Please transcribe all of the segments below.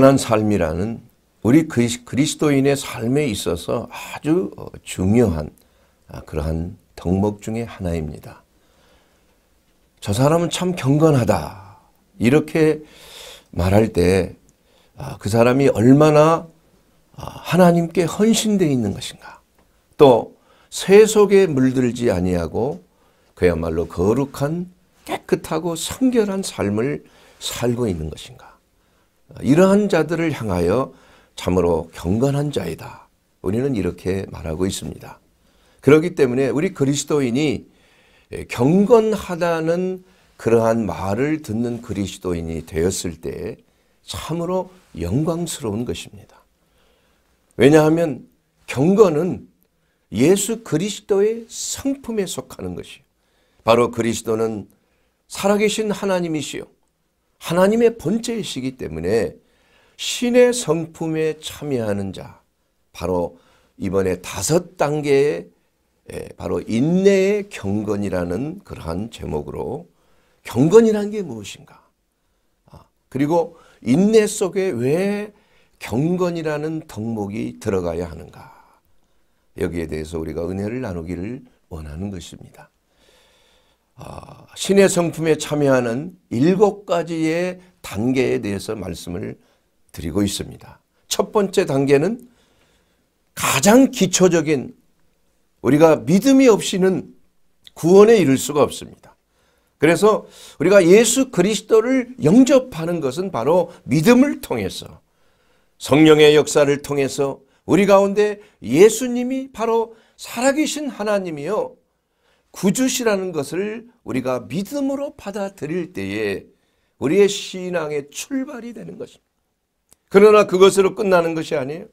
선한 삶이라는 우리 그리스도인의 삶에 있어서 아주 어, 중요한 아, 그러한 덕목 중의 하나입니다. 저 사람은 참 경건하다. 이렇게 말할 때그 아, 사람이 얼마나 아, 하나님께 헌신되 있는 것인가. 또 세속에 물들지 아니하고 그야말로 거룩한 깨끗하고 성결한 삶을 살고 있는 것인가. 이러한 자들을 향하여 참으로 경건한 자이다. 우리는 이렇게 말하고 있습니다. 그렇기 때문에 우리 그리스도인이 경건하다는 그러한 말을 듣는 그리스도인이 되었을 때 참으로 영광스러운 것입니다. 왜냐하면 경건은 예수 그리스도의 성품에 속하는 것이요. 바로 그리스도는 살아계신 하나님이시요. 하나님의 본체이시기 때문에 신의 성품에 참여하는 자 바로 이번에 다섯 단계의 예, 바로 인내의 경건이라는 그러한 제목으로 경건이란 게 무엇인가 아, 그리고 인내 속에 왜 경건이라는 덕목이 들어가야 하는가 여기에 대해서 우리가 은혜를 나누기를 원하는 것입니다. 아, 신의 성품에 참여하는 일곱 가지의 단계에 대해서 말씀을 드리고 있습니다. 첫 번째 단계는 가장 기초적인 우리가 믿음이 없이는 구원에 이를 수가 없습니다. 그래서 우리가 예수 그리스도를 영접하는 것은 바로 믿음을 통해서 성령의 역사를 통해서 우리 가운데 예수님이 바로 살아계신 하나님이요 구주시라는 것을 우리가 믿음으로 받아들일 때에 우리의 신앙의 출발이 되는 것입니다. 그러나 그것으로 끝나는 것이 아니에요.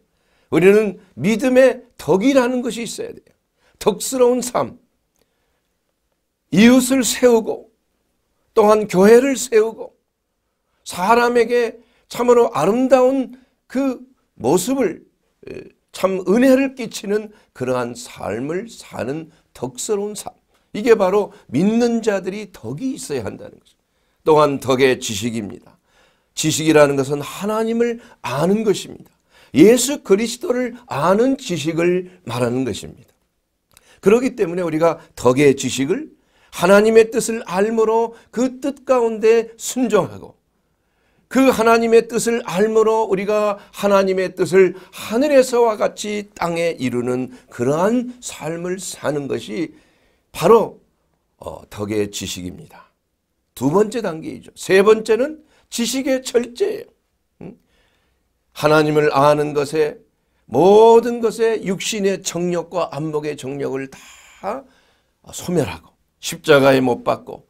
우리는 믿음의 덕이라는 것이 있어야 돼요. 덕스러운 삶, 이웃을 세우고 또한 교회를 세우고 사람에게 참으로 아름다운 그 모습을 참 은혜를 끼치는 그러한 삶을 사는 덕스러운 삶. 이게 바로 믿는 자들이 덕이 있어야 한다는 것입니다. 또한 덕의 지식입니다. 지식이라는 것은 하나님을 아는 것입니다. 예수 그리스도를 아는 지식을 말하는 것입니다. 그렇기 때문에 우리가 덕의 지식을 하나님의 뜻을 알므로 그 뜻 가운데 순종하고 그 하나님의 뜻을 알므로 우리가 하나님의 뜻을 하늘에서와 같이 땅에 이루는 그러한 삶을 사는 것이 바로 어, 덕의 지식입니다. 두 번째 단계이죠. 세 번째는 지식의 철제예요. 하나님을 아는 것에 모든 것에 육신의 정력과 안목의 정력을 다 소멸하고 십자가에 못 박고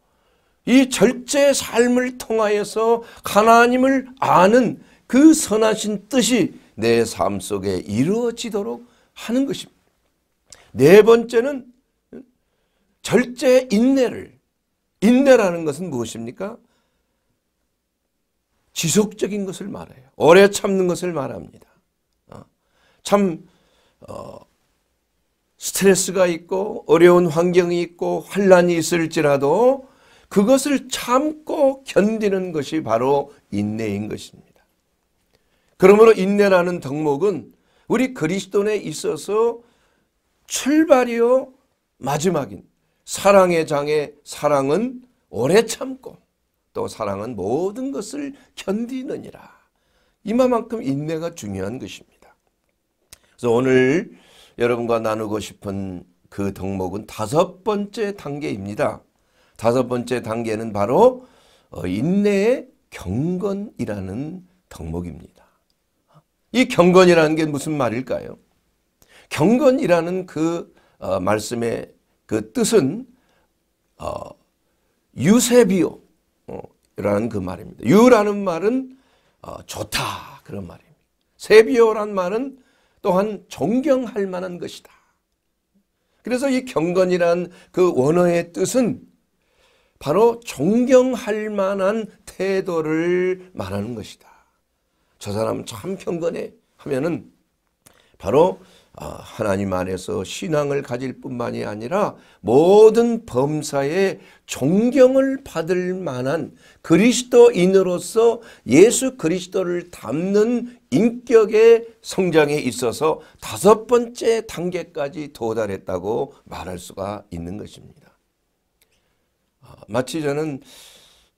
이 절제 삶을 통하여서 하나님을 아는 그 선하신 뜻이 내 삶 속에 이루어지도록 하는 것입니다. 네 번째는 절제 의 인내를 인내라는 것은 무엇입니까? 지속적인 것을 말해요. 오래 참는 것을 말합니다. 어, 참 어, 스트레스가 있고 어려운 환경이 있고 환란이 있을지라도 그것을 참고 견디는 것이 바로 인내인 것입니다. 그러므로 인내라는 덕목은 우리 그리스도인에 있어서 출발이요 마지막인 사랑의 장에 사랑은 오래 참고 또 사랑은 모든 것을 견디느니라. 이마만큼 인내가 중요한 것입니다. 그래서 오늘 여러분과 나누고 싶은 그 덕목은 다섯 번째 단계입니다. 다섯 번째 단계는 바로 어, 인내의 경건이라는 덕목입니다. 이 경건이라는 게 무슨 말일까요? 경건이라는 그 어, 말씀의 그 뜻은 어, 유세비오라는 그 말입니다. 유라는 말은 어, 좋다 그런 말입니다. 세비오란 말은 또한 존경할 만한 것이다. 그래서 이 경건이란 그 원어의 뜻은 바로 존경할 만한 태도를 말하는 것이다. 저 사람 참 경건해 하면은 바로 아, 하나님 안에서 신앙을 가질 뿐만이 아니라 모든 범사에 존경을 받을 만한 그리스도인으로서 예수 그리스도를 닮는 인격의 성장에 있어서 다섯 번째 단계까지 도달했다고 말할 수가 있는 것입니다. 아, 마치 저는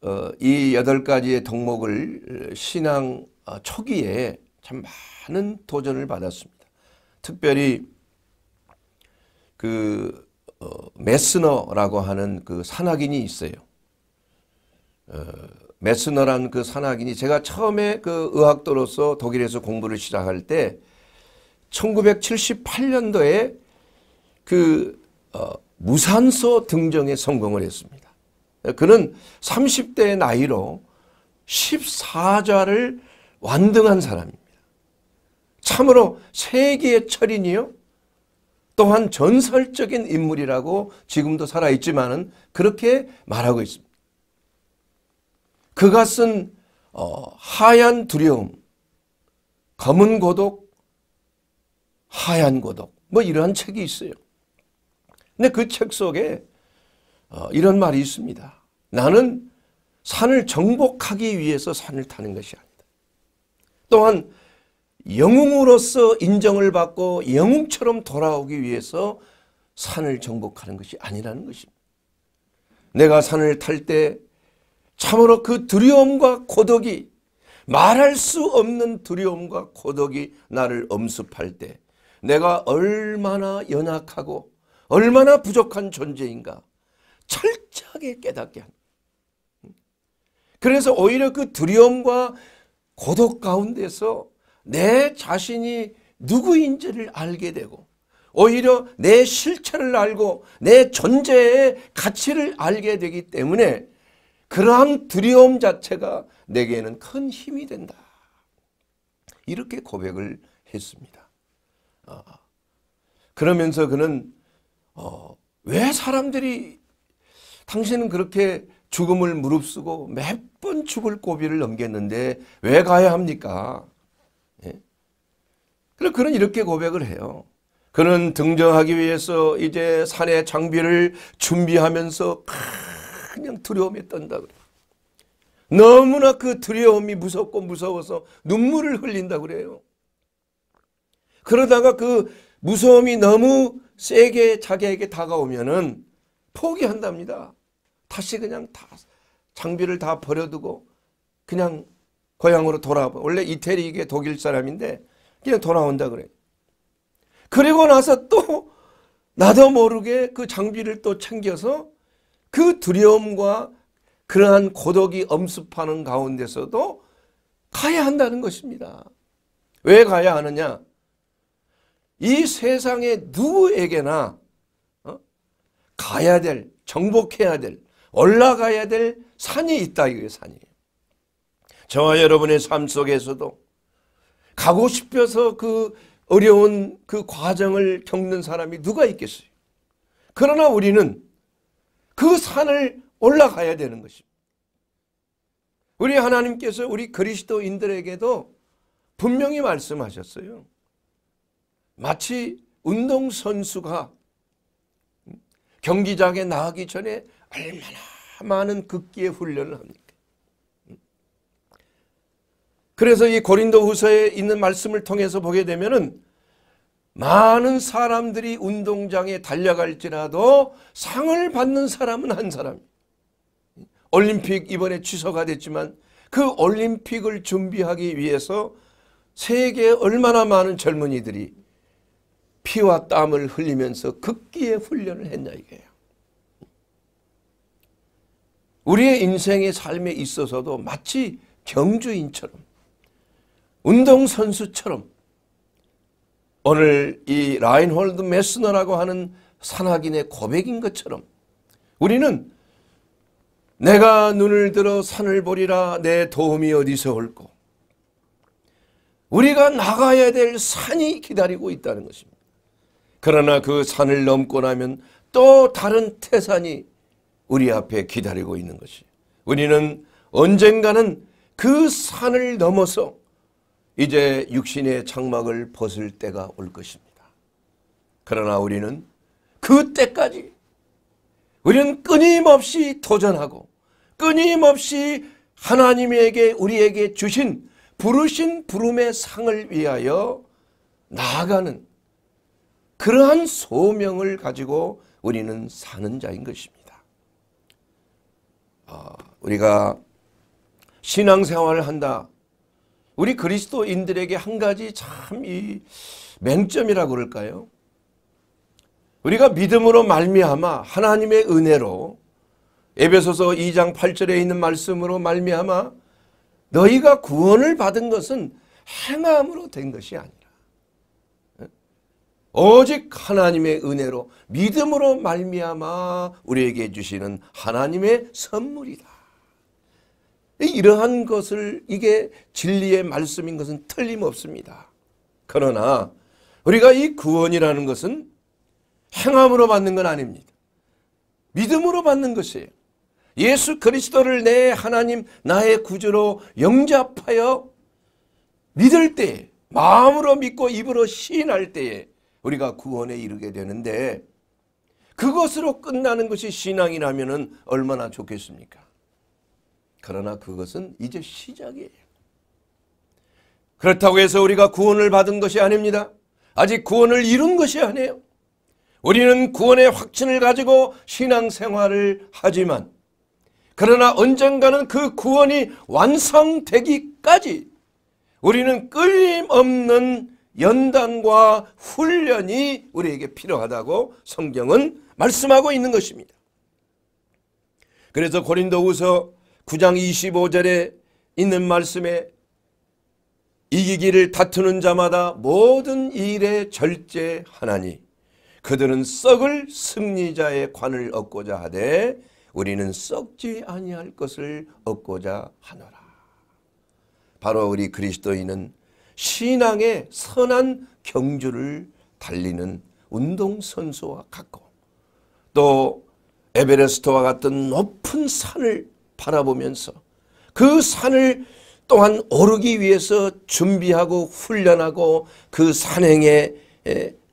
어, 이 여덟 가지의 덕목을 신앙 어, 초기에 참 많은 도전을 받았습니다. 특별히 그 어, 메스너라고 하는 그 산악인이 있어요. 어, 메스너란 그 산악인이 제가 처음에 그 의학도로서 독일에서 공부를 시작할 때 1978년도에 그 어, 무산소 등정에 성공을 했습니다. 그는 30대의 나이로 14좌를 완등한 사람입니다. 참으로 세계의 철인이요. 또한 전설적인 인물이라고 지금도 살아있지만은 그렇게 말하고 있습니다. 그가 쓴 어, 하얀 두려움, 검은 고독, 하얀 고독 뭐 이러한 책이 있어요. 근데 그 책 속에 어, 이런 말이 있습니다. 나는 산을 정복하기 위해서 산을 타는 것이 아니다. 또한 영웅으로서 인정을 받고 영웅처럼 돌아오기 위해서 산을 정복하는 것이 아니라는 것입니다. 내가 산을 탈 때 참으로 그 두려움과 고독이 말할 수 없는 두려움과 고독이 나를 엄습할 때 내가 얼마나 연약하고 얼마나 부족한 존재인가 철저하게 깨닫게 한다. 그래서 오히려 그 두려움과 고독 가운데서 내 자신이 누구인지를 알게 되고 오히려 내 실체를 알고 내 존재의 가치를 알게 되기 때문에 그러한 두려움 자체가 내게는 큰 힘이 된다. 이렇게 고백을 했습니다. 어. 그러면서 그는 어, 왜 사람들이 당신은 그렇게 죽음을 무릅쓰고 몇 번 죽을 고비를 넘겼는데 왜 가야 합니까? 그래서 그는 이렇게 고백을 해요. 그는 등장하기 위해서 이제 산의 장비를 준비하면서 그냥 두려움에 떤다 그래. 너무나 그 두려움이 무섭고 무서워서 눈물을 흘린다 그래요. 그러다가 그 무서움이 너무 세게 자기에게 다가오면은 포기한답니다. 다시 그냥 다 장비를 다 버려두고 그냥 고향으로 돌아와. 원래 이태리 이게 독일 사람인데 그냥 돌아온다 그래. 그리고 나서 또 나도 모르게 그 장비를 또 챙겨서 그 두려움과 그러한 고독이 엄습하는 가운데서도 가야 한다는 것입니다. 왜 가야 하느냐? 이 세상에 누구에게나 어? 가야 될, 정복해야 될, 올라가야 될 산이 있다 이거예요 산이. 저와 여러분의 삶 속에서도 가고 싶어서 그 어려운 그 과정을 겪는 사람이 누가 있겠어요? 그러나 우리는 그 산을 올라가야 되는 것입니다. 우리 하나님께서 우리 그리스도인들에게도 분명히 말씀하셨어요. 마치 운동선수가 경기장에 나가기 전에 얼마나 많은 극기의 훈련을 합니까? 그래서 이 고린도 후서에 있는 말씀을 통해서 보게 되면은 많은 사람들이 운동장에 달려갈지라도 상을 받는 사람은 한 사람. 올림픽 이번에 취소가 됐지만 그 올림픽을 준비하기 위해서 세계 얼마나 많은 젊은이들이 피와 땀을 흘리면서 극기의 훈련을 했냐 이게요. 우리의 인생의 삶에 있어서도 마치 경주인처럼 운동선수처럼 오늘 이 라인홀드 메스너라고 하는 산악인의 고백인 것처럼 우리는 내가 눈을 들어 산을 보리라 내 도움이 어디서 올까 우리가 나가야 될 산이 기다리고 있다는 것입니다. 그러나 그 산을 넘고 나면 또 다른 태산이 우리 앞에 기다리고 있는 것이 우리는 언젠가는 그 산을 넘어서 이제 육신의 장막을 벗을 때가 올 것입니다. 그러나 우리는 그때까지 우리는 끊임없이 도전하고 끊임없이 하나님에게 우리에게 주신 부르신 부름의 상을 위하여 나아가는 그러한 소명을 가지고 우리는 사는 자인 것입니다. 어, 우리가 신앙생활을 한다. 우리 그리스도인들에게 한 가지 참 이 맹점이라 고 그럴까요? 우리가 믿음으로 말미암아 하나님의 은혜로 에베소서 2장 8절에 있는 말씀으로 말미암아 너희가 구원을 받은 것은 행함으로 된 것이 아니라 오직 하나님의 은혜로 믿음으로 말미암아 우리에게 주시는 하나님의 선물이다. 이러한 것을 이게 진리의 말씀인 것은 틀림없습니다. 그러나 우리가 이 구원이라는 것은 행함으로 받는 건 아닙니다. 믿음으로 받는 것이에요. 예수 그리스도를 내 하나님 나의 구주로 영접하여 믿을 때 마음으로 믿고 입으로 시인할 때에 우리가 구원에 이르게 되는데 그것으로 끝나는 것이 신앙이라면 얼마나 좋겠습니까? 그러나 그것은 이제 시작이에요. 그렇다고 해서 우리가 구원을 받은 것이 아닙니다. 아직 구원을 이룬 것이 아니에요. 우리는 구원의 확신을 가지고 신앙생활을 하지만 그러나 언젠가는 그 구원이 완성되기까지 우리는 끊임없는 연단과 훈련이 우리에게 필요하다고 성경은 말씀하고 있는 것입니다. 그래서 고린도후서 9장 25절에 있는 말씀에 이기기를 다투는 자마다 모든 일에 절제하나니 그들은 썩을 승리자의 관을 얻고자 하되 우리는 썩지 아니할 것을 얻고자 하노라. 바로 우리 그리스도인은 신앙의 선한 경주를 달리는 운동선수와 같고 또 에베레스트와 같은 높은 산을 바라보면서 그 산을 또한 오르기 위해서 준비하고 훈련하고 그 산행에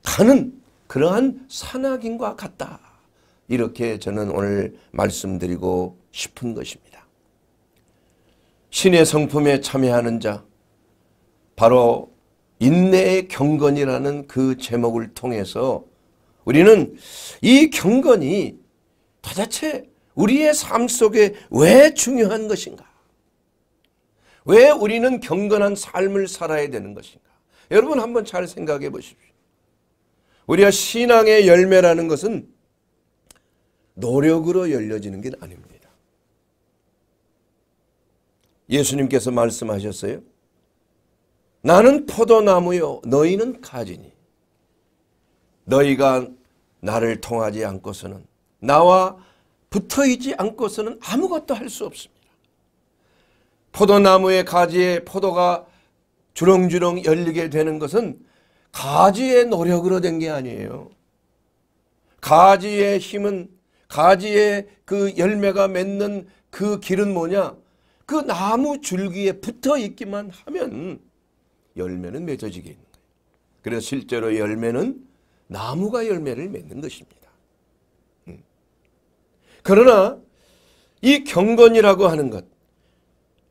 가는 그러한 산악인과 같다. 이렇게 저는 오늘 말씀드리고 싶은 것입니다. 신의 성품에 참여하는 자 바로 인내의 경건이라는 그 제목을 통해서 우리는 이 경건이 도대체 우리의 삶 속에 왜 중요한 것인가? 왜 우리는 경건한 삶을 살아야 되는 것인가? 여러분 한번 잘 생각해 보십시오. 우리가 신앙의 열매라는 것은 노력으로 열려지는 게 아닙니다. 예수님께서 말씀하셨어요. 나는 포도나무요 너희는 가지니 너희가 나를 통하지 않고서는 나와 붙어있지 않고서는 아무것도 할 수 없습니다. 포도나무의 가지에 포도가 주렁주렁 열리게 되는 것은 가지의 노력으로 된 게 아니에요. 가지의 힘은 가지의 그 열매가 맺는 그 길은 뭐냐? 그 나무 줄기에 붙어 있기만 하면 열매는 맺어지게 있는 거예요. 그래서 실제로 열매는 나무가 열매를 맺는 것입니다. 그러나 이 경건이라고 하는 것,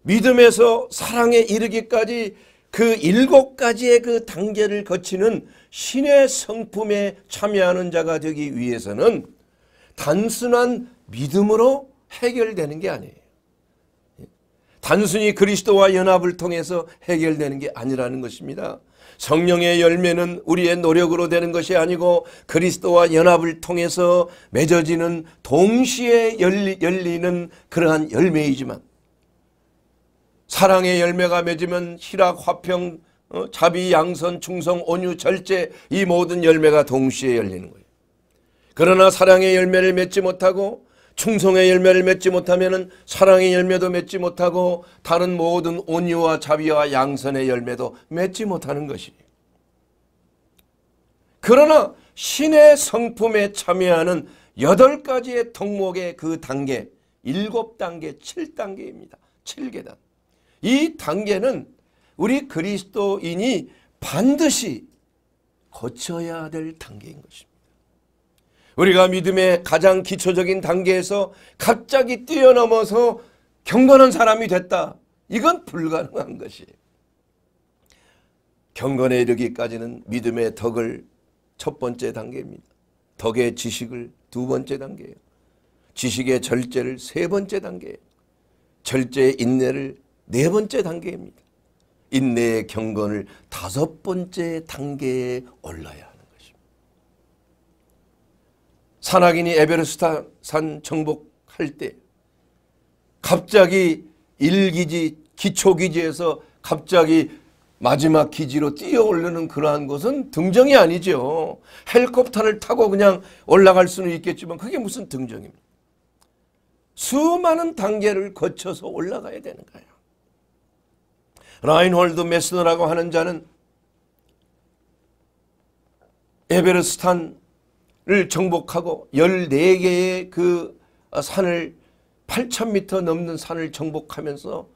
믿음에서 사랑에 이르기까지 그 일곱 가지의 그 단계를 거치는 신의 성품에 참여하는 자가 되기 위해서는 단순한 믿음으로 해결되는 게 아니에요. 단순히 그리스도와 연합을 통해서 해결되는 게 아니라는 것입니다. 성령의 열매는 우리의 노력으로 되는 것이 아니고 그리스도와 연합을 통해서 맺어지는 동시에 열리, 열리는 그러한 열매이지만 사랑의 열매가 맺으면 실락 화평, 어, 자비, 양선, 충성, 온유, 절제 이 모든 열매가 동시에 열리는 거예요. 그러나 사랑의 열매를 맺지 못하고 충성의 열매를 맺지 못하면 사랑의 열매도 맺지 못하고 다른 모든 온유와 자비와 양선의 열매도 맺지 못하는 것이 그러나 신의 성품에 참여하는 여덟 가지의 덕목의 그 단계 일곱 단계 7단계입니다. 7계단. 이 단계는 우리 그리스도인이 반드시 거쳐야 될 단계인 것입니다. 우리가 믿음의 가장 기초적인 단계에서 갑자기 뛰어넘어서 경건한 사람이 됐다. 이건 불가능한 것이. 에요 경건에 이르기까지는 믿음의 덕을 첫 번째 단계입니다. 덕의 지식을 두 번째 단계예요. 지식의 절제를 세 번째 단계예요. 절제의 인내를 네 번째 단계입니다. 인내의 경건을 다섯 번째 단계에 올라야 합니다. 산악인이 에베레스트 산 정복할 때 갑자기 일기지 기초기지에서 갑자기 마지막 기지로 뛰어오르는 그러한 것은 등정이 아니죠. 헬리콥터를 타고 그냥 올라갈 수는 있겠지만 그게 무슨 등정입니까? 수많은 단계를 거쳐서 올라가야 되는 거예요. 라인홀드 메스너라고 하는 자는 에베레스탄 를 정복하고 14개의 그 산을 8,000m 넘는 산을 정복하면서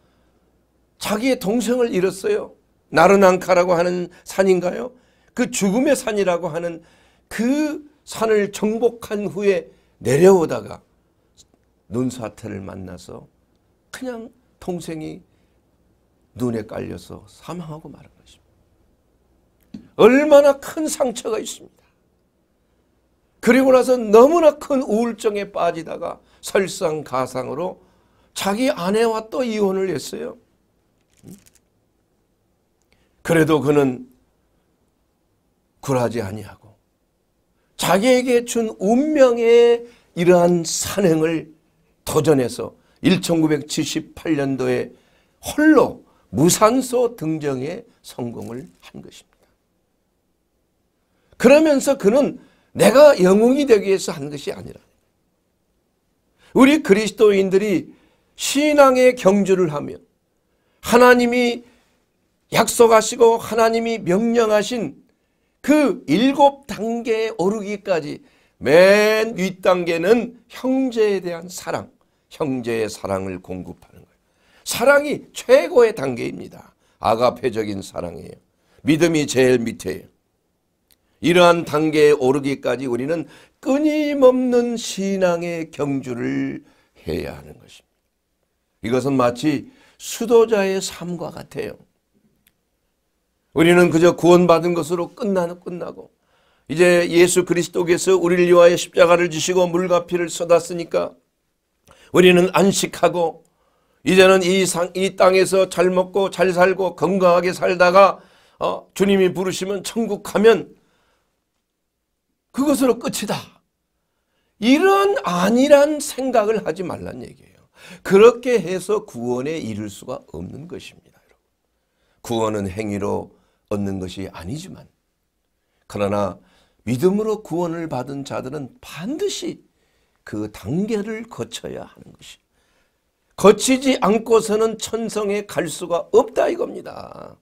자기의 동생을 잃었어요. 나르난카라고 하는 산인가요? 그 죽음의 산이라고 하는 그 산을 정복한 후에 내려오다가 눈사태를 만나서 그냥 동생이 눈에 깔려서 사망하고 말는 것입니다. 얼마나 큰 상처가 있습니다. 그리고 나서 너무나 큰 우울증에 빠지다가 설상가상으로 자기 아내와 또 이혼을 했어요. 그래도 그는 굴하지 아니하고 자기에게 준 운명의 이러한 산행을 도전해서 1978년도에 홀로 무산소 등정에 성공을 한 것입니다. 그러면서 그는 내가 영웅이 되기 위해서 한 것이 아니라 우리 그리스도인들이 신앙의 경주를 하며 하나님이 약속하시고 하나님이 명령하신 그 일곱 단계에 오르기까지 맨 윗단계는 형제에 대한 사랑, 형제의 사랑을 공급하는 거예요. 사랑이 최고의 단계입니다. 아가페적인 사랑이에요. 믿음이 제일 밑에요 이러한 단계에 오르기까지 우리는 끊임없는 신앙의 경주를 해야 하는 것입니다. 이것은 마치 수도자의 삶과 같아요. 우리는 그저 구원받은 것으로 끝나는 끝나고 이제 예수 그리스도께서 우리를 위하여 십자가를 지시고 물과 피를 쏟았으니까 우리는 안식하고 이제는 이, 상, 이 땅에서 잘 먹고 잘 살고 건강하게 살다가 어, 주님이 부르시면 천국 가면 그것으로 끝이다. 이런 아니란 생각을 하지 말란 얘기예요. 그렇게 해서 구원에 이를 수가 없는 것입니다. 구원은 행위로 얻는 것이 아니지만 그러나 믿음으로 구원을 받은 자들은 반드시 그 단계를 거쳐야 하는 것이 거치지 않고서는 천성에 갈 수가 없다 이겁니다.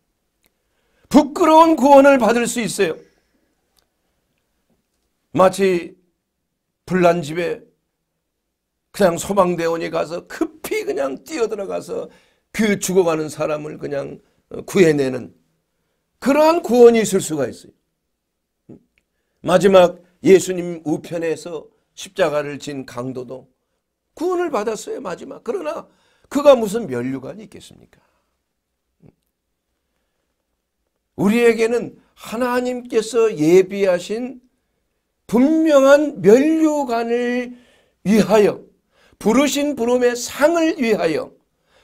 부끄러운 구원을 받을 수 있어요. 마치 불난 집에 그냥 소방대원이 가서 급히 그냥 뛰어들어가서 그 죽어가는 사람을 그냥 어, 구해내는 그러한 구원이 있을 수가 있어요. 마지막 예수님 우편에서 십자가를 진 강도도 구원을 받았어요 마지막. 그러나 그가 무슨 면류관이 있겠습니까? 우리에게는 하나님께서 예비하신 분명한 면류관을 위하여 부르신 부름의 상을 위하여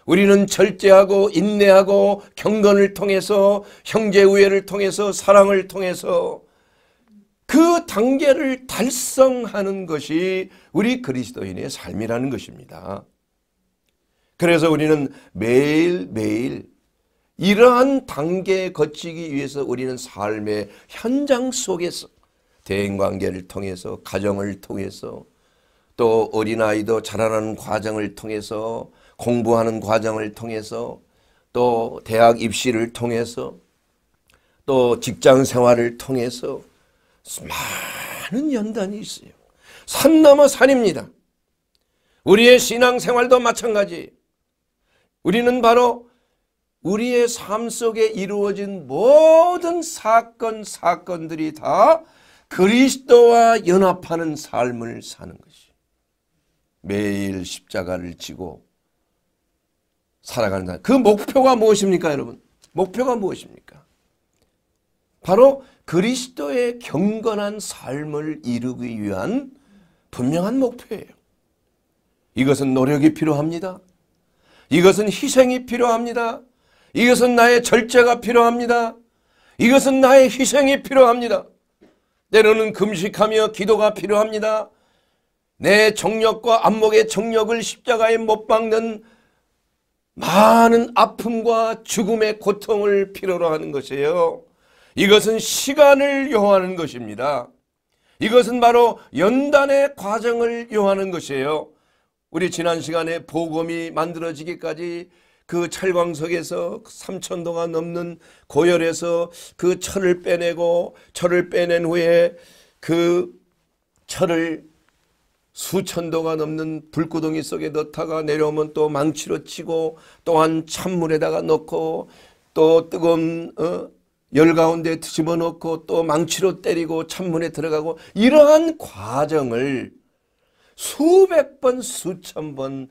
우리는 절제하고 인내하고 경건을 통해서 형제 우애를 통해서 사랑을 통해서 그 단계를 달성하는 것이 우리 그리스도인의 삶이라는 것입니다. 그래서 우리는 매일매일 이러한 단계에 거치기 위해서 우리는 삶의 현장 속에서 대인관계를 통해서 가정을 통해서 또 어린아이도 자라나는 과정을 통해서 공부하는 과정을 통해서 또 대학 입시를 통해서 또 직장 생활을 통해서 많은 연단이 있어요. 산 넘어 산입니다. 우리의 신앙 생활도 마찬가지. 우리는 바로 우리의 삶 속에 이루어진 모든 사건, 사건들이 다 그리스도와 연합하는 삶을 사는 것이 매일 십자가를 지고 살아가는 그 목표가 무엇입니까 여러분? 목표가 무엇입니까? 바로 그리스도의 경건한 삶을 이루기 위한 분명한 목표예요. 이것은 노력이 필요합니다. 이것은 희생이 필요합니다. 이것은 나의 절제가 필요합니다. 이것은 나의 희생이 필요합니다. 때로는 금식하며 기도가 필요합니다. 내 정력과 안목의 정력을 십자가에 못 박는 많은 아픔과 죽음의 고통을 필요로 하는 것이에요. 이것은 시간을 요하는 것입니다. 이것은 바로 연단의 과정을 요하는 것이에요. 우리 지난 시간에 복음이 만들어지기까지 그 철광석에서 3천 그 도가 넘는 고열에서 그 철을 빼내고 철을 빼낸 후에 그 철을 수천 도가 넘는 불구덩이 속에 넣다가 내려오면 또 망치로 치고 또한 찬물에다가 넣고 또 뜨거운 어? 열 가운데 집어넣고 또 망치로 때리고 찬물에 들어가고 이러한 과정을 수백 번 수천 번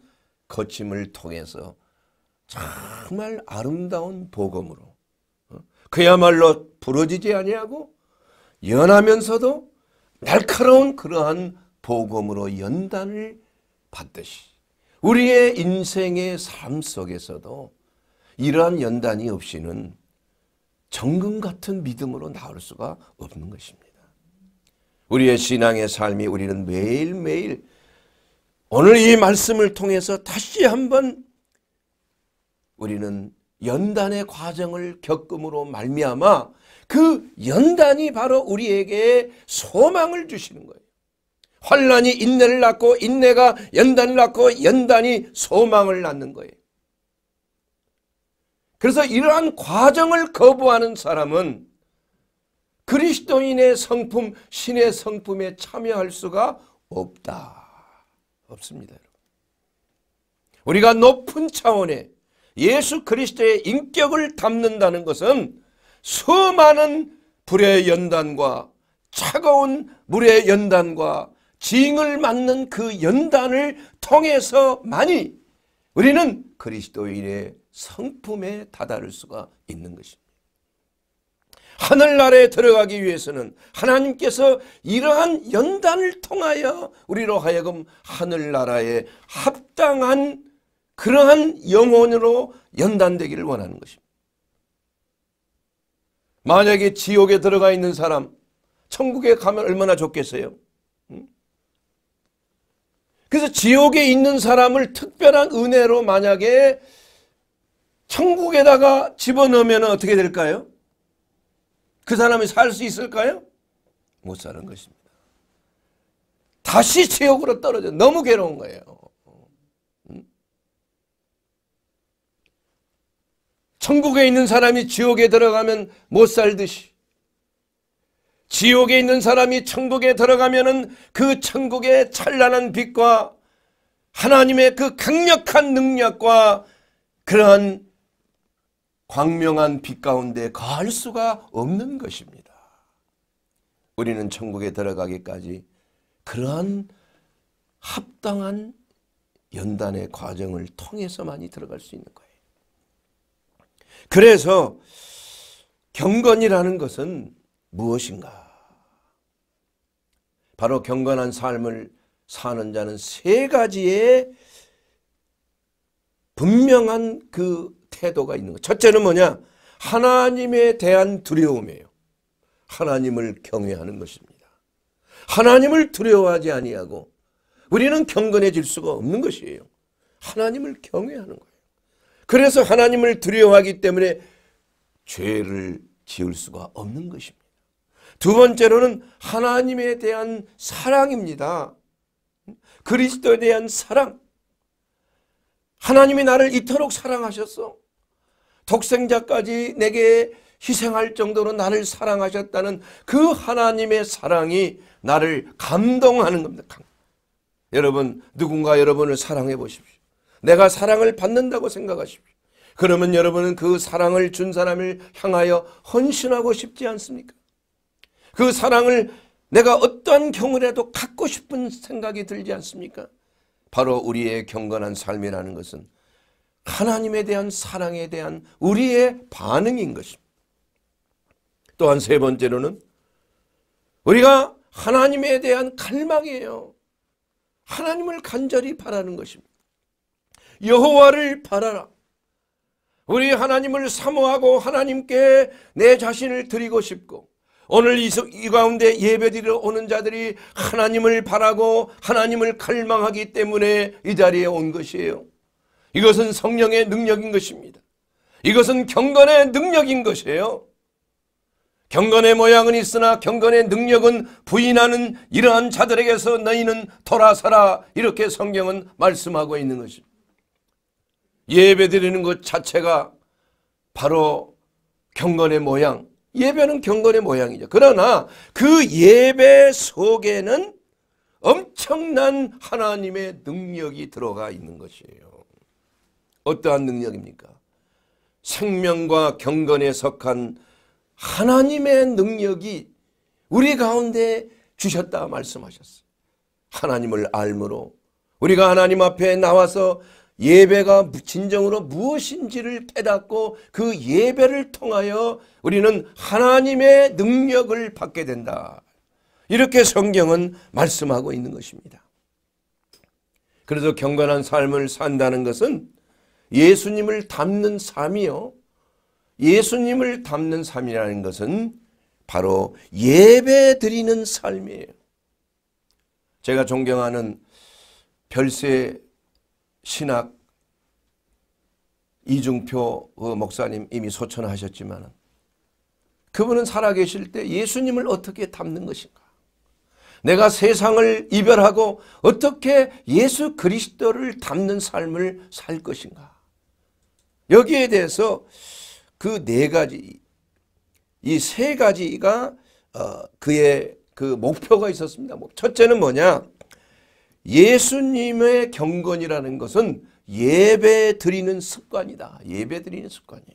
거침을 통해서 정말 아름다운 복음으로 어? 그야말로 부러지지 아니하고 연하면서도 날카로운 그러한 복음으로 연단을 받듯이 우리의 인생의 삶 속에서도 이러한 연단이 없이는 정금 같은 믿음으로 나올 수가 없는 것입니다. 우리의 신앙의 삶이 우리는 매일매일 오늘 이 말씀을 통해서 다시 한번 우리는 연단의 과정을 겪음으로 말미암아 그 연단이 바로 우리에게 소망을 주시는 거예요. 환란이 인내를 낳고 인내가 연단을 낳고 연단이 소망을 낳는 거예요. 그래서 이러한 과정을 거부하는 사람은 그리스도인의 성품, 신의 성품에 참여할 수가 없다. 없습니다. 우리가 높은 차원의 예수 그리스도의 인격을 담는다는 것은 수많은 불의 연단과 차가운 물의 연단과 징을 맞는 그 연단을 통해서만이 우리는 그리스도인의 성품에 다다를 수가 있는 것입니다. 하늘나라에 들어가기 위해서는 하나님께서 이러한 연단을 통하여 우리로 하여금 하늘나라에 합당한 그러한 영혼으로 연단되기를 원하는 것입니다. 만약에 지옥에 들어가 있는 사람 천국에 가면 얼마나 좋겠어요? 그래서 지옥에 있는 사람을 특별한 은혜로 만약에 천국에다가 집어넣으면 어떻게 될까요? 그 사람이 살 수 있을까요? 못 사는 것입니다. 다시 지옥으로 떨어져 너무 괴로운 거예요. 천국에 있는 사람이 지옥에 들어가면 못 살듯이 지옥에 있는 사람이 천국에 들어가면그 천국의 찬란한 빛과 하나님의 그 강력한 능력과 그러한 광명한 빛 가운데 거할 수가 없는 것입니다. 우리는 천국에 들어가기까지 그러한 합당한 연단의 과정을 통해서만이 들어갈 수 있는 거예요. 그래서 경건이라는 것은 무엇인가? 바로 경건한 삶을 사는 자는 세 가지의 분명한 그 태도가 있는 거. 첫째는 뭐냐? 하나님에 대한 두려움이에요. 하나님을 경외하는 것입니다. 하나님을 두려워하지 아니하고 우리는 경건해질 수가 없는 것이에요. 하나님을 경외하는 거예요. 그래서 하나님을 두려워하기 때문에 죄를 지을 수가 없는 것입니다. 두 번째로는 하나님에 대한 사랑입니다. 그리스도에 대한 사랑. 하나님이 나를 이토록 사랑하셨어. 독생자까지 내게 희생할 정도로 나를 사랑하셨다는 그 하나님의 사랑이 나를 감동하는 겁니다. 여러분 누군가 여러분을 사랑해 보십시오. 내가 사랑을 받는다고 생각하십시오. 그러면 여러분은 그 사랑을 준 사람을 향하여 헌신하고 싶지 않습니까? 그 사랑을 내가 어떠한 경우라도 갖고 싶은 생각이 들지 않습니까? 바로 우리의 경건한 삶이라는 것은 하나님에 대한 사랑에 대한 우리의 반응인 것입니다. 또한 세 번째로는 우리가 하나님에 대한 갈망이에요. 하나님을 간절히 바라는 것입니다. 여호와를 바라라. 우리 하나님을 사모하고 하나님께 내 자신을 드리고 싶고 오늘 이, 이 가운데 예배드리러 오는 자들이 하나님을 바라고 하나님을 갈망하기 때문에 이 자리에 온 것이에요. 이것은 성령의 능력인 것입니다. 이것은 경건의 능력인 것이에요. 경건의 모양은 있으나 경건의 능력은 부인하는 이러한 자들에게서 너희는 돌아서라 이렇게 성경은 말씀하고 있는 것입니다. 예배드리는 것 자체가 바로 경건의 모양 예배는 경건의 모양이죠. 그러나 그 예배 속에는 엄청난 하나님의 능력이 들어가 있는 것이에요. 어떠한 능력입니까? 생명과 경건에 석한 하나님의 능력이 우리 가운데 주셨다 말씀하셨어요. 하나님을 알므로 우리가 하나님 앞에 나와서 예배가 진정으로 무엇인지를 깨닫고 그 예배를 통하여 우리는 하나님의 능력을 받게 된다. 이렇게 성경은 말씀하고 있는 것입니다. 그래서 경건한 삶을 산다는 것은 예수님을 닮는 삶이요. 예수님을 닮는 삶이라는 것은 바로 예배 드리는 삶이에요. 제가 존경하는 별세 신학 이중표 그 목사님 이미 소천하셨지만 그분은 살아계실 때 예수님을 어떻게 닮는 것인가 내가 세상을 이별하고 어떻게 예수 그리스도를 닮는 삶을 살 것인가 여기에 대해서 그 네 가지 이 세 가지가 어, 그의 그 목표가 있었습니다 뭐 첫째는 뭐냐 예수님의 경건이라는 것은 예배 드리는 습관이다. 예배 드리는 습관이에요.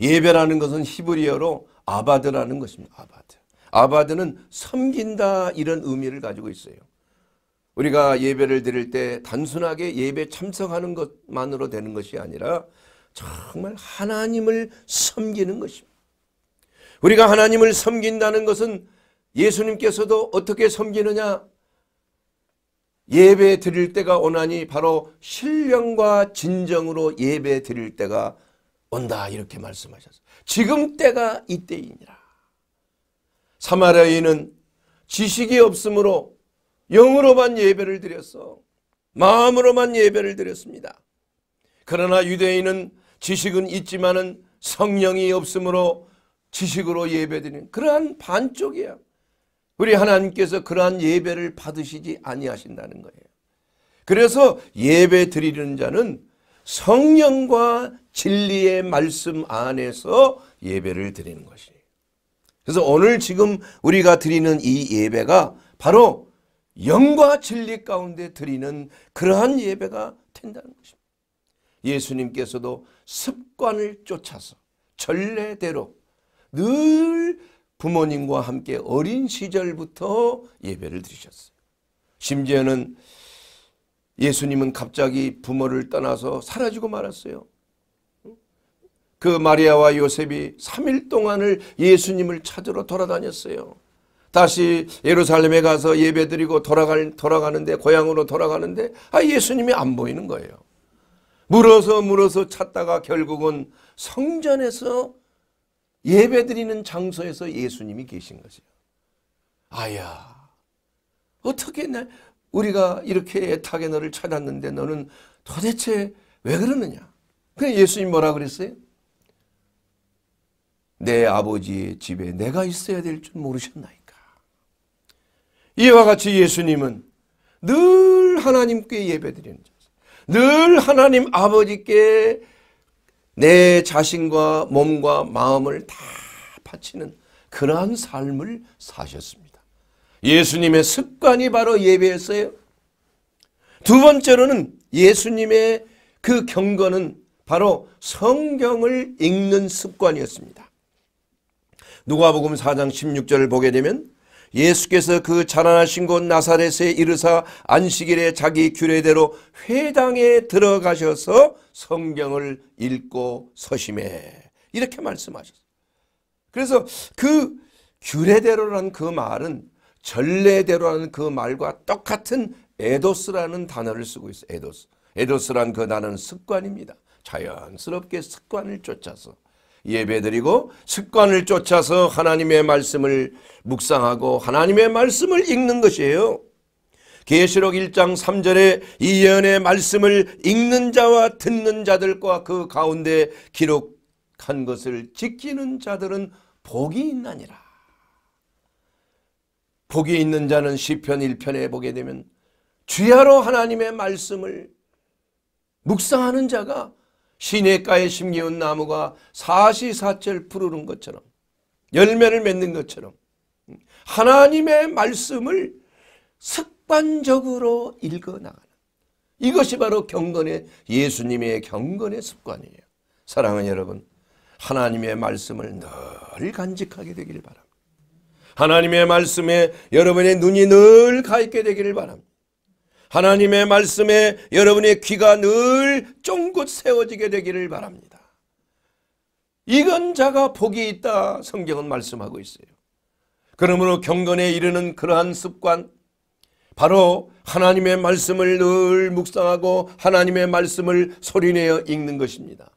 예배라는 것은 히브리어로 아바드라는 것입니다. 아바드. 아바드는 섬긴다 이런 의미를 가지고 있어요. 우리가 예배를 드릴 때 단순하게 예배 참석하는 것만으로 되는 것이 아니라 정말 하나님을 섬기는 것입니다. 우리가 하나님을 섬긴다는 것은 예수님께서도 어떻게 섬기느냐 예배 드릴 때가 오나니 바로 신령과 진정으로 예배 드릴 때가 온다 이렇게 말씀하셨어요. 지금 때가 이때이니라. 사마리아인은 지식이 없으므로 영으로만 예배를 드렸어. 마음으로만 예배를 드렸습니다. 그러나 유대인은 지식은 있지만은 성령이 없으므로 지식으로 예배드리는 그러한 반쪽이야. 우리 하나님께서 그러한 예배를 받으시지 아니하신다는 거예요. 그래서 예배 드리는 자는 성령과 진리의 말씀 안에서 예배를 드리는 것이에요. 그래서 오늘 지금 우리가 드리는 이 예배가 바로 영과 진리 가운데 드리는 그러한 예배가 된다는 것입니다. 예수님께서도 습관을 쫓아서 전례대로 늘 부모님과 함께 어린 시절부터 예배를 드리셨어요. 심지어는 예수님은 갑자기 부모를 떠나서 사라지고 말았어요. 그 마리아와 요셉이 3일 동안을 예수님을 찾으러 돌아다녔어요. 다시 예루살렘에 가서 예배드리고 돌아갈, 돌아가는데 고향으로 돌아가는데 아 예수님이 안 보이는 거예요. 물어서 물어서 찾다가 결국은 성전에서 예배드리는 장소에서 예수님이 계신 거죠. 아야 어떻게 내, 우리가 이렇게 애타게 너를 찾았는데 너는 도대체 왜 그러느냐. 그래 예수님 뭐라 그랬어요? 내 아버지의 집에 내가 있어야 될 줄 모르셨나이까. 이와 같이 예수님은 늘 하나님께 예배드리는 자늘 하나님 아버지께 내 자신과 몸과 마음을 다 바치는 그러한 삶을 사셨습니다. 예수님의 습관이 바로 예배였어요. 두 번째로는 예수님의 그 경건은 바로 성경을 읽는 습관이었습니다. 누가복음 4장 16절을 보게 되면 예수께서 그 자라나신 곳 나사렛에 이르사 안식일에 자기 규례대로 회당에 들어가셔서 성경을 읽고 서심해 이렇게 말씀하셨어요. 그래서 그 규례대로라는 그 말은 전례대로라는 그 말과 똑같은 에도스라는 단어를 쓰고 있어요. 에도스. 에도스란 그 단어는 습관입니다. 자연스럽게 습관을 쫓아서 예배드리고 습관을 쫓아서 하나님의 말씀을 묵상하고 하나님의 말씀을 읽는 것이에요. 계시록 1장 3절에 이 예언의 말씀을 읽는 자와 듣는 자들과 그 가운데 기록한 것을 지키는 자들은 복이 있나니라. 복이 있는 자는 시편 1편에 보게 되면 주야로 하나님의 말씀을 묵상하는 자가 시내가에 심겨온 나무가 사시사철 푸르는 것처럼 열매를 맺는 것처럼 음, 하나님의 말씀을 습관적으로 읽어나가는 이것이 바로 경건의 예수님의 경건의 습관이에요. 사랑하는 여러분 하나님의 말씀을 늘 간직하게 되기를 바랍니다. 하나님의 말씀에 여러분의 눈이 늘가 있게 되기를 바랍니다. 하나님의 말씀에 여러분의 귀가 늘 쫑긋 세워지게 되기를 바랍니다. 이건 자가 복이 있다 성경은 말씀하고 있어요. 그러므로 경건에 이르는 그러한 습관 바로 하나님의 말씀을 늘 묵상하고 하나님의 말씀을 소리내어 읽는 것입니다.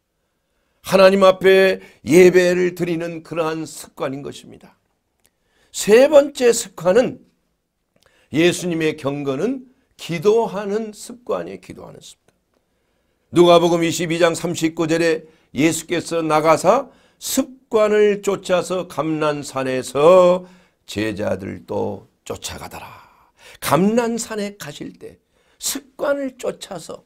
하나님 앞에 예배를 드리는 그러한 습관인 것입니다. 세 번째 습관은 예수님의 경건은 기도하는 습관이에요. 기도하는 습관. 누가복음 22장 39절에 예수께서 나가사 습관을 쫓아서 감난산에서 제자들도 쫓아가더라. 감난산에 가실 때 습관을 쫓아서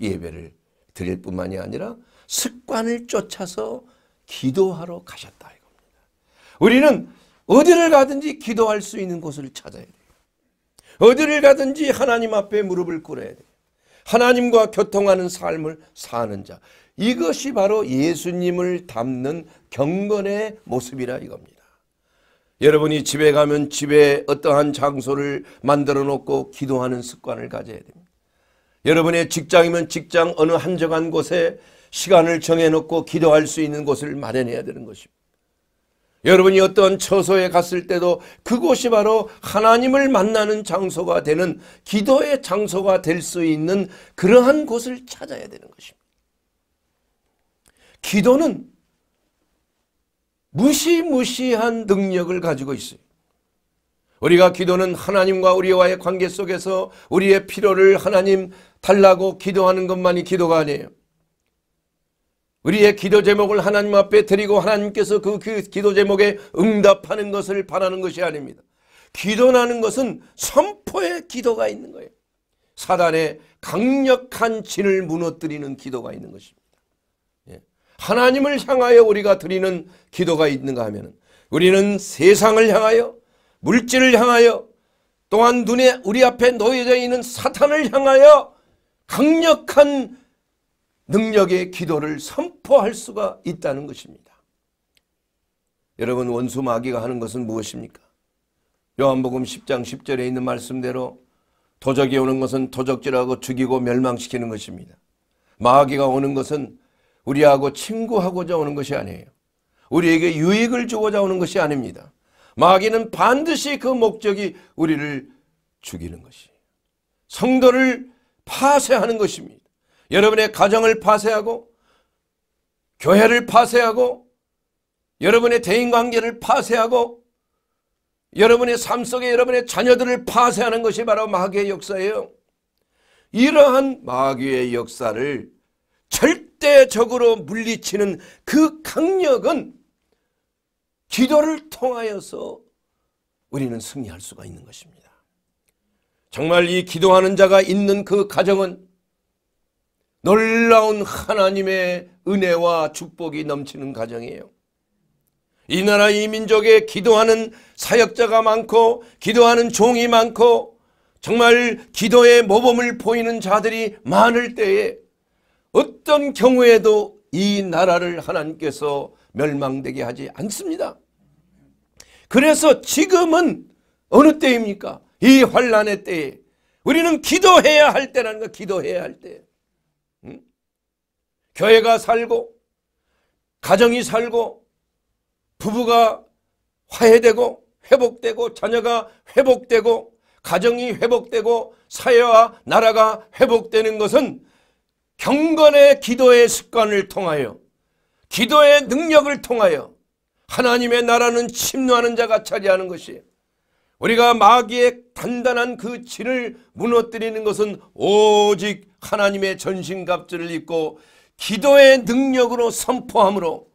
예배를 드릴 뿐만이 아니라 습관을 쫓아서 기도하러 가셨다 이겁니다. 우리는 어디를 가든지 기도할 수 있는 곳을 찾아야 돼. 어디를 가든지 하나님 앞에 무릎을 꿇어야 돼요. 하나님과 교통하는 삶을 사는 자. 이것이 바로 예수님을 닮는 경건의 모습이라 이겁니다. 여러분이 집에 가면 집에 어떠한 장소를 만들어 놓고 기도하는 습관을 가져야 됩니다. 여러분의 직장이면 직장 어느 한적한 곳에 시간을 정해놓고 기도할 수 있는 곳을 마련해야 되는 것입니다. 여러분이 어떤 처소에 갔을 때도 그곳이 바로 하나님을 만나는 장소가 되는 기도의 장소가 될 수 있는 그러한 곳을 찾아야 되는 것입니다. 기도는 무시무시한 능력을 가지고 있어요. 우리가 기도는 하나님과 우리와의 관계 속에서 우리의 필요를 하나님 달라고 기도하는 것만이 기도가 아니에요. 우리의 기도 제목을 하나님 앞에 드리고 하나님께서 그 기도 제목에 응답하는 것을 바라는 것이 아닙니다. 기도라는 것은 선포의 기도가 있는 거예요. 사단의 강력한 진을 무너뜨리는 기도가 있는 것입니다. 예. 하나님을 향하여 우리가 드리는 기도가 있는가 하면 우리는 세상을 향하여 물질을 향하여 또한 눈에 우리 앞에 놓여져 있는 사탄을 향하여 강력한 능력의 기도를 선포할 수가 있다는 것입니다. 여러분 원수 마귀가 하는 것은 무엇입니까? 요한복음 10장 10절에 있는 말씀대로 도적이 오는 것은 도적질하고 죽이고 멸망시키는 것입니다. 마귀가 오는 것은 우리하고 친구하고자 오는 것이 아니에요. 우리에게 유익을 주고자 오는 것이 아닙니다. 마귀는 반드시 그 목적이 우리를 죽이는 것이 성도를 파쇄하는 것입니다. 여러분의 가정을 파쇄하고 교회를 파쇄하고 여러분의 대인관계를 파쇄하고 여러분의 삶 속에 여러분의 자녀들을 파쇄하는 것이 바로 마귀의 역사예요. 이러한 마귀의 역사를 절대적으로 물리치는 그 강력은 기도를 통하여서 우리는 승리할 수가 있는 것입니다. 정말 이 기도하는 자가 있는 그 가정은 놀라운 하나님의 은혜와 축복이 넘치는 가정이에요. 이 나라 이 민족에 기도하는 사역자가 많고 기도하는 종이 많고 정말 기도의 모범을 보이는 자들이 많을 때에 어떤 경우에도 이 나라를 하나님께서 멸망되게 하지 않습니다. 그래서 지금은 어느 때입니까? 이 환란의 때에 우리는 기도해야 할 때라는 거 기도해야 할 때. 교회가 살고 가정이 살고 부부가 화해되고 회복되고 자녀가 회복되고 가정이 회복되고 사회와 나라가 회복되는 것은 경건의 기도의 습관을 통하여 기도의 능력을 통하여 하나님의 나라는 침노하는 자가 차지하는 것이 에요 우리가 마귀의 단단한 그 진을 무너뜨리는 것은 오직 하나님의 전신갑주를 입고 기도의 능력으로 선포함으로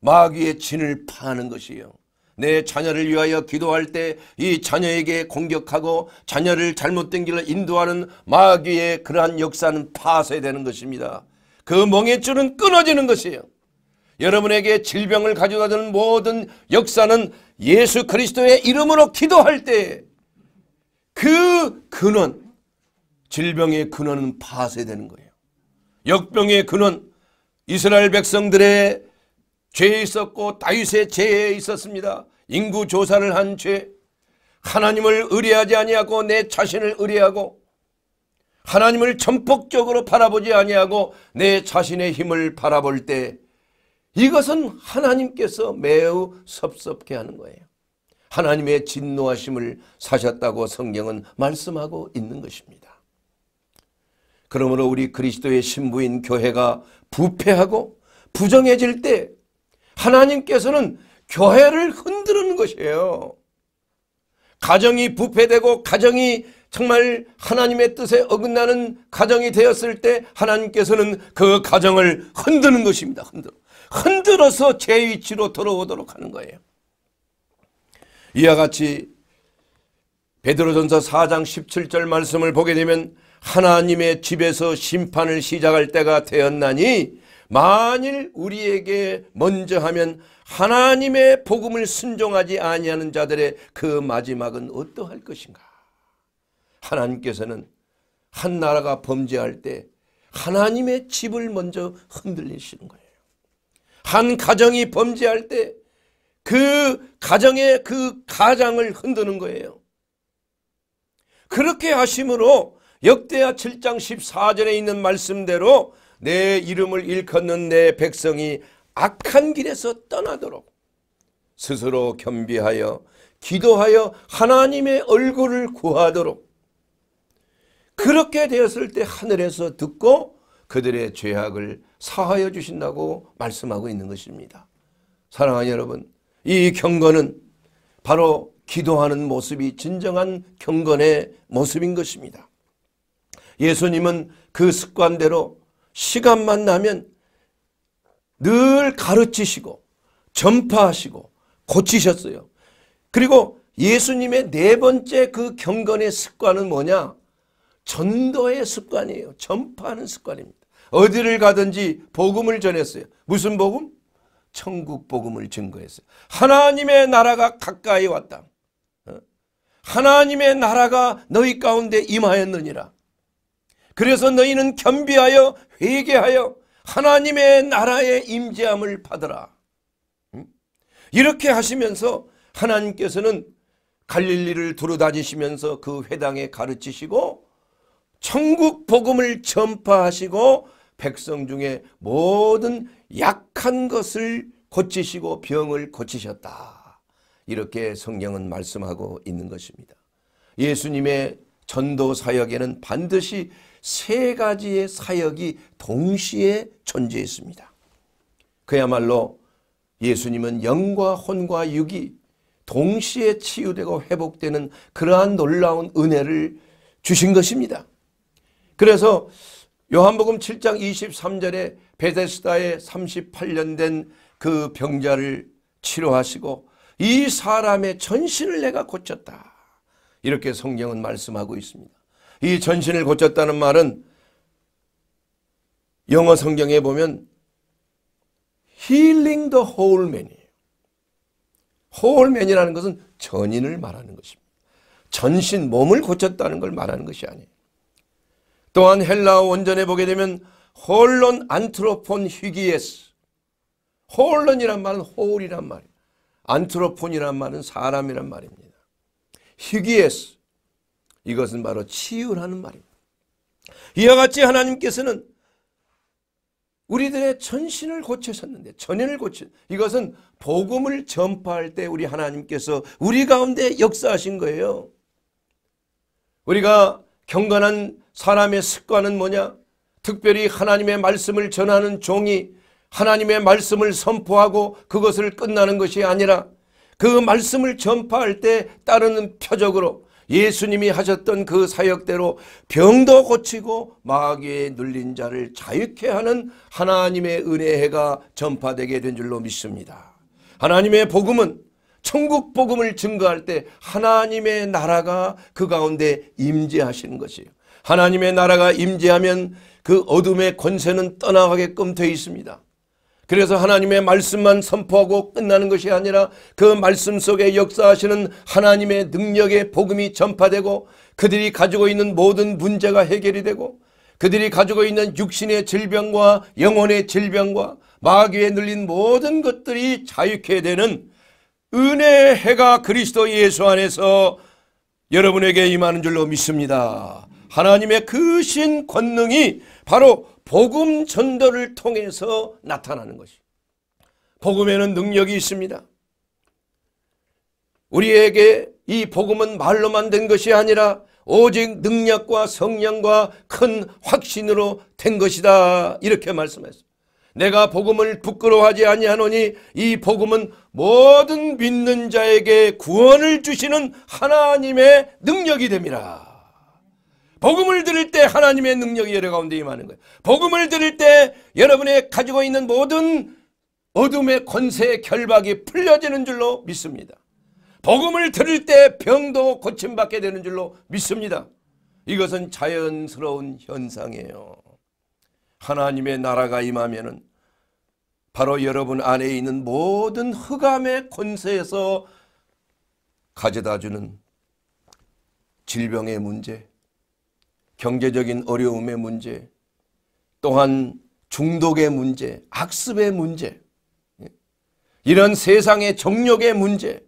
마귀의 진을 파는 것이요. 내 자녀를 위하여 기도할 때 이 자녀에게 공격하고 자녀를 잘못된 길을 인도하는 마귀의 그러한 역사는 파쇄되는 것입니다. 그 멍의 줄은 끊어지는 것이에요. 여러분에게 질병을 가져다 주는 모든 역사는 예수 그리스도의 이름으로 기도할 때 그 근원, 질병의 근원은 파쇄되는 거예요. 역병의 근원 이스라엘 백성들의 죄에 있었고 다윗의 죄에 있었습니다. 인구 조사를 한 죄, 하나님을 의뢰하지 아니하고 내 자신을 의뢰하고 하나님을 전폭적으로 바라보지 아니하고 내 자신의 힘을 바라볼 때 이것은 하나님께서 매우 섭섭해 하는 거예요. 하나님의 진노하심을 사셨다고 성경은 말씀하고 있는 것입니다. 그러므로 우리 그리스도의 신부인 교회가 부패하고 부정해질 때 하나님께서는 교회를 흔드는 것이에요. 가정이 부패되고 가정이 정말 하나님의 뜻에 어긋나는 가정이 되었을 때 하나님께서는 그 가정을 흔드는 것입니다. 흔들어. 흔들어서 제 위치로 돌아오도록 하는 거예요. 이와 같이 베드로전서 4장 17절 말씀을 보게 되면 하나님의 집에서 심판을 시작할 때가 되었나니 만일 우리에게 먼저 하면 하나님의 복음을 순종하지 아니하는 자들의 그 마지막은 어떠할 것인가 하나님께서는 한 나라가 범죄할 때 하나님의 집을 먼저 흔들리시는 거예요 한 가정이 범죄할 때 그 가정의 그 가장을 흔드는 거예요 그렇게 하심으로 역대하 7장 14절에 있는 말씀대로 내 이름을 일컫는 내 백성이 악한 길에서 떠나도록 스스로 겸비하여 기도하여 하나님의 얼굴을 구하도록 그렇게 되었을 때 하늘에서 듣고 그들의 죄악을 사하여 주신다고 말씀하고 있는 것입니다. 사랑하는 여러분 이 경건은 바로 기도하는 모습이 진정한 경건의 모습인 것입니다. 예수님은 그 습관대로 시간만 나면 늘 가르치시고 전파하시고 고치셨어요. 그리고 예수님의 네 번째 그 경건의 습관은 뭐냐? 전도의 습관이에요. 전파하는 습관입니다. 어디를 가든지 복음을 전했어요. 무슨 복음? 천국 복음을 증거했어요. 하나님의 나라가 가까이 왔다. 어? 하나님의 나라가 너희 가운데 임하였느니라. 그래서 너희는 겸비하여 회개하여 하나님의 나라의 임재함을 받으라. 이렇게 하시면서 하나님께서는 갈릴리를 두루다니시면서 그 회당에 가르치시고 천국 복음을 전파하시고 백성 중에 모든 약한 것을 고치시고 병을 고치셨다. 이렇게 성경은 말씀하고 있는 것입니다. 예수님의 전도 사역에는 반드시 세 가지의 사역이 동시에 존재했습니다. 그야말로 예수님은 영과 혼과 육이 동시에 치유되고 회복되는 그러한 놀라운 은혜를 주신 것입니다. 그래서 요한복음 7장 23절에 베데스다에 38년 된 그 병자를 치료하시고 이 사람의 전신을 내가 고쳤다. 이렇게 성경은 말씀하고 있습니다. 이 전신을 고쳤다는 말은 영어 성경에 보면 healing the whole man이에요. whole man이라는 것은 전인을 말하는 것입니다. 전신 몸을 고쳤다는 걸 말하는 것이 아니에요. 또한 헬라어 원전에 보게 되면 홀론 안트로폰 희기에스 홀론이란 말은 호울이란 말이에요. 안트로폰이란 말은 사람이란 말입니다. 희기에스 이것은 바로 치유라는 말입니다. 이와 같이 하나님께서는 우리들의 전신을 고치셨는데 전연을 고치 이것은 복음을 전파할 때 우리 하나님께서 우리 가운데 역사하신 거예요. 우리가 경건한 사람의 습관은 뭐냐? 특별히 하나님의 말씀을 전하는 종이 하나님의 말씀을 선포하고 그것을 끝나는 것이 아니라 그 말씀을 전파할 때 따르는 표적으로 예수님이 하셨던 그 사역대로 병도 고치고 마귀에 눌린 자를 자유케 하는 하나님의 은혜가 전파되게 된 줄로 믿습니다. 하나님의 복음은 천국 복음을 증거할 때 하나님의 나라가 그 가운데 임재하시는 것이에요. 하나님의 나라가 임재하면 그 어둠의 권세는 떠나가게끔 되어 있습니다. 그래서 하나님의 말씀만 선포하고 끝나는 것이 아니라 그 말씀 속에 역사하시는 하나님의 능력의 복음이 전파되고 그들이 가지고 있는 모든 문제가 해결이 되고 그들이 가지고 있는 육신의 질병과 영혼의 질병과 마귀에 눌린 모든 것들이 자유케 되는 은혜의 해가 그리스도 예수 안에서 여러분에게 임하는 줄로 믿습니다. 하나님의 크신 권능이 바로 복음 전도를 통해서 나타나는 것이 복음에는 능력이 있습니다. 우리에게 이 복음은 말로만 된 것이 아니라 오직 능력과 성량과 큰 확신으로 된 것이다 이렇게 말씀했어 내가 복음을 부끄러워하지 아니하노니 이 복음은 모든 믿는 자에게 구원을 주시는 하나님의 능력이 됨이라. 복음을 들을 때 하나님의 능력이 여러 가운데 임하는 거예요. 복음을 들을 때 여러분의 가지고 있는 모든 어둠의 권세의 결박이 풀려지는 줄로 믿습니다. 복음을 들을 때 병도 고침받게 되는 줄로 믿습니다. 이것은 자연스러운 현상이에요. 하나님의 나라가 임하면 바로 여러분 안에 있는 모든 흑암의 권세에서 가져다주는 질병의 문제, 경제적인 어려움의 문제, 또한 중독의 문제, 학습의 문제, 예? 이런 세상의 정력의 문제,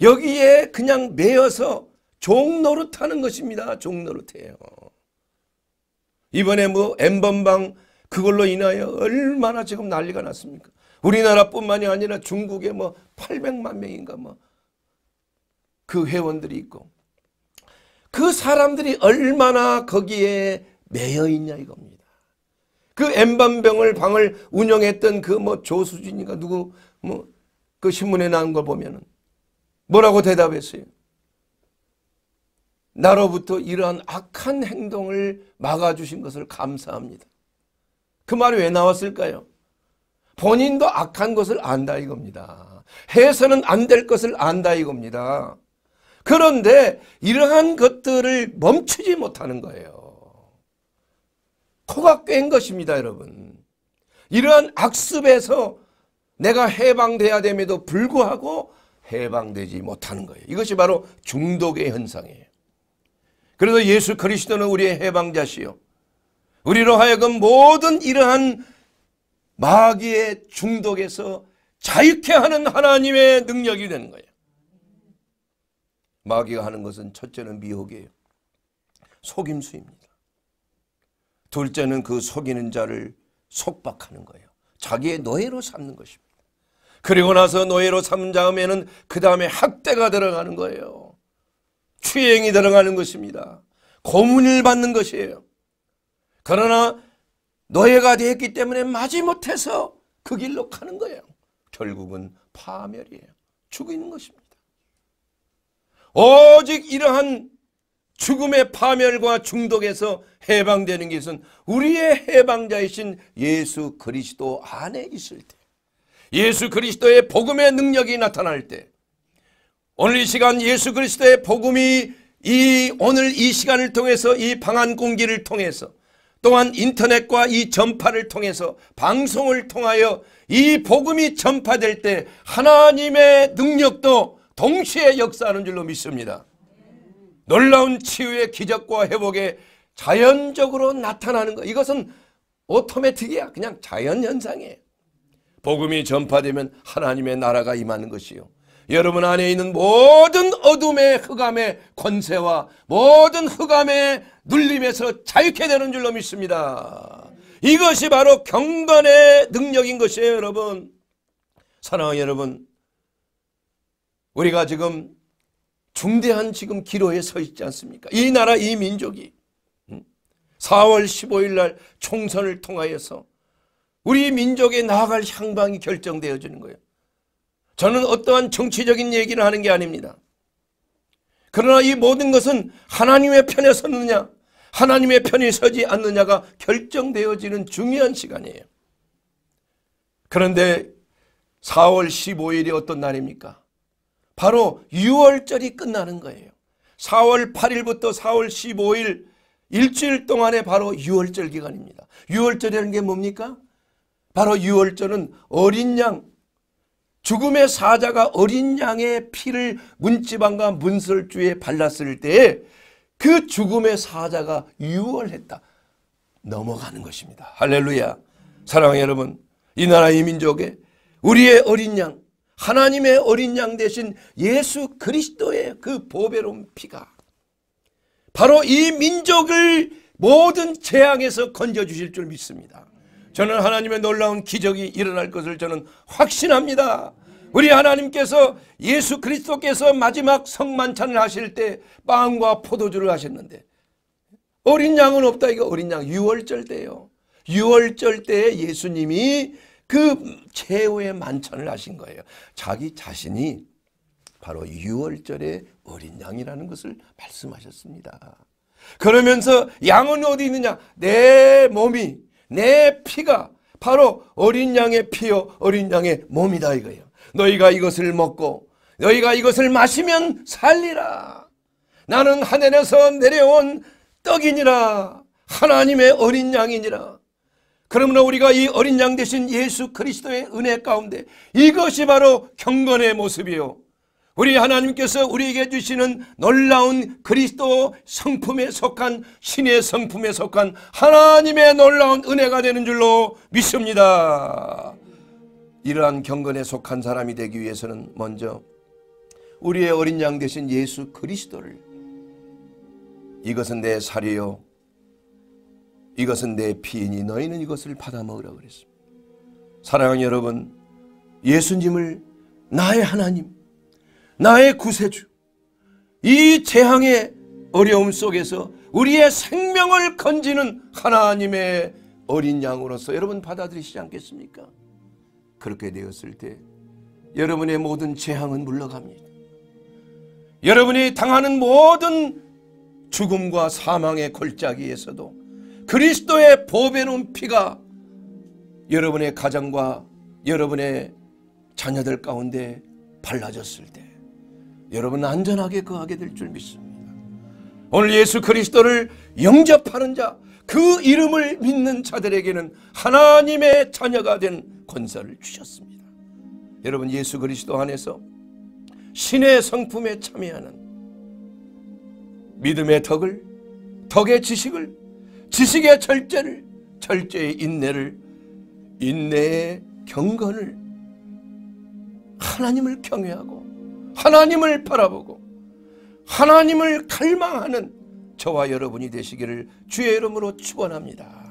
여기에 그냥 매여서 종노릇하는 것입니다. 종노릇해요. 이번에 뭐 엠번방 그걸로 인하여 얼마나 지금 난리가 났습니까? 우리나라뿐만이 아니라 중국에 뭐 800만 명인가 뭐 그 회원들이 있고 그 사람들이 얼마나 거기에 매여 있냐 이겁니다. 그 엠반병을 방을 운영했던 그 뭐 조수진인가 누구 뭐 그 신문에 나온 걸 보면은 뭐라고 대답했어요? 나로부터 이러한 악한 행동을 막아주신 것을 감사합니다. 그 말이 왜 나왔을까요? 본인도 악한 것을 안다 이겁니다. 해서는 안 될 것을 안다 이겁니다. 그런데 이러한 것들을 멈추지 못하는 거예요. 코가 껜 것입니다, 여러분. 이러한 악습에서 내가 해방돼야 됨에도 불구하고 해방되지 못하는 거예요. 이것이 바로 중독의 현상이에요. 그래서 예수 그리스도는 우리의 해방자시요. 우리로 하여금 모든 이러한 마귀의 중독에서 자유케 하는 하나님의 능력이 되는 거예요. 마귀가 하는 것은 첫째는 미혹이에요. 속임수입니다. 둘째는 그 속이는 자를 속박하는 거예요. 자기의 노예로 삼는 것입니다. 그리고 나서 노예로 삼은 다음에는 그 다음에 학대가 들어가는 거예요. 추행이 들어가는 것입니다. 고문을 받는 것이에요. 그러나 노예가 되었기 때문에 마지못해서 그 길로 가는 거예요. 결국은 파멸이에요. 죽이는 것입니다. 오직 이러한 죽음의 파멸과 중독에서 해방되는 것은 우리의 해방자이신 예수 그리스도 안에 있을 때 예수 그리스도의 복음의 능력이 나타날 때 오늘 이 시간 예수 그리스도의 복음이 이 오늘 이 시간을 통해서 이 방한 공기를 통해서 또한 인터넷과 이 전파를 통해서 방송을 통하여 이 복음이 전파될 때 하나님의 능력도 동시에 역사하는 줄로 믿습니다. 놀라운 치유의 기적과 회복에 자연적으로 나타나는 것. 이것은 오토매틱이야. 그냥 자연현상이에요. 복음이 전파되면 하나님의 나라가 임하는 것이요. 여러분 안에 있는 모든 어둠의 흑암의 권세와 모든 흑암의 눌림에서 자유케 되는 줄로 믿습니다. 이것이 바로 경건의 능력인 것이에요 여러분. 사랑하는 여러분 우리가 지금 중대한 지금 기로에 서 있지 않습니까? 이 나라 이 민족이 4월 15일 날 총선을 통하여서 우리 민족에 나아갈 향방이 결정되어지는 거예요. 저는 어떠한 정치적인 얘기를 하는 게 아닙니다. 그러나 이 모든 것은 하나님의 편에 서느냐 하나님의 편에 서지 않느냐가 결정되어지는 중요한 시간이에요. 그런데 4월 15일이 어떤 날입니까? 바로 6월절이 끝나는 거예요. 4월 8일부터 4월 15일 일주일 동안에 바로 6월절 기간입니다. 6월절이라는 게 뭡니까? 바로 6월절은 어린 양 죽음의 사자가 어린 양의 피를 문지방과 문설주에 발랐을 때에 그 죽음의 사자가 유월했다. 넘어가는 것입니다. 할렐루야. 사랑하는 여러분 이 나라의 민족에 우리의 어린 양 하나님의 어린 양 대신 예수 그리스도의 그 보배로운 피가 바로 이 민족을 모든 재앙에서 건져주실 줄 믿습니다. 저는 하나님의 놀라운 기적이 일어날 것을 저는 확신합니다. 우리 하나님께서 예수 그리스도께서 마지막 성만찬을 하실 때 빵과 포도주를 하셨는데 어린 양은 없다 이거 어린 양 6월절 때요. 6월절 때 예수님이 그 최후의 만찬을 하신 거예요. 자기 자신이 바로 6월절의 어린 양이라는 것을 말씀하셨습니다. 그러면서 양은 어디 있느냐? 내 몸이, 내 피가 바로 어린 양의 피요, 어린 양의 몸이다 이거예요. 너희가 이것을 먹고 너희가 이것을 마시면 살리라. 나는 하늘에서 내려온 떡이니라. 하나님의 어린 양이니라. 그러므로 우리가 이 어린 양 대신 예수 그리스도의 은혜 가운데 이것이 바로 경건의 모습이요. 우리 하나님께서 우리에게 주시는 놀라운 그리스도 성품에 속한 신의 성품에 속한 하나님의 놀라운 은혜가 되는 줄로 믿습니다. 이러한 경건에 속한 사람이 되기 위해서는 먼저 우리의 어린 양 대신 예수 그리스도를 이것은 내 살이요 이것은 내 피이니 너희는 이것을 받아 먹으라 그랬습니다. 사랑하는 여러분, 예수님을 나의 하나님, 나의 구세주, 이 재앙의 어려움 속에서 우리의 생명을 건지는 하나님의 어린 양으로서 여러분 받아들이시지 않겠습니까? 그렇게 되었을 때 여러분의 모든 재앙은 물러갑니다. 여러분이 당하는 모든 죽음과 사망의 골짜기에서도 그리스도의 보배로운 피가 여러분의 가정과 여러분의 자녀들 가운데 발라졌을 때 여러분은 안전하게 거하게 될 줄 믿습니다. 오늘 예수 그리스도를 영접하는 자, 그 이름을 믿는 자들에게는 하나님의 자녀가 된 권세를 주셨습니다. 여러분 예수 그리스도 안에서 신의 성품에 참여하는 믿음의 덕을, 덕의 지식을 지식의 절제를 절제의 인내를 인내의 경건을 하나님을 경외하고 하나님을 바라보고 하나님을 갈망하는 저와 여러분이 되시기를 주의 이름으로 축원합니다.